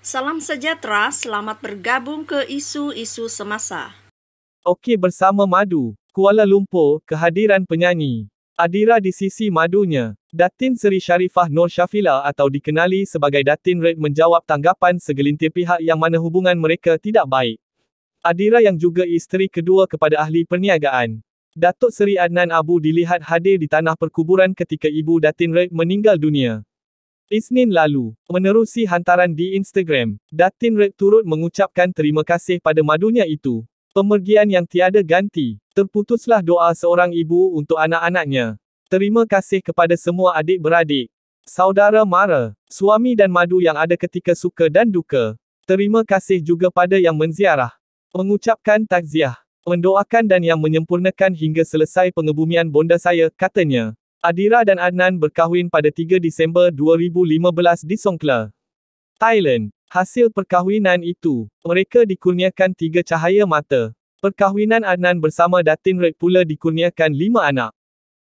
Salam sejahtera, selamat bergabung ke isu-isu semasa. Okey bersama Madu, Kuala Lumpur, kehadiran penyanyi. Adira di sisi madunya, Datin Seri Sharifah Nur Syafila atau dikenali sebagai Datin Red menjawab tanggapan segelintir pihak yang mana hubungan mereka tidak baik. Adira yang juga isteri kedua kepada ahli perniagaan. Datuk Seri Adnan Abu dilihat hadir di tanah perkuburan ketika ibu Datin Red meninggal dunia. Isnin lalu, menerusi hantaran di Instagram, Datin Red turut mengucapkan terima kasih pada madunya itu. Pemergian yang tiada ganti, terputuslah doa seorang ibu untuk anak-anaknya. Terima kasih kepada semua adik-beradik, saudara mara, suami dan madu yang ada ketika suka dan duka. Terima kasih juga pada yang menziarah, mengucapkan takziah, mendoakan dan yang menyempurnakan hingga selesai pengebumian bonda saya, katanya. Adira dan Adnan berkahwin pada 3 Disember 2015 di Songkla, Thailand. Hasil perkahwinan itu, mereka dikurniakan tiga cahaya mata. Perkahwinan Adnan bersama Datin Red pula dikurniakan lima anak.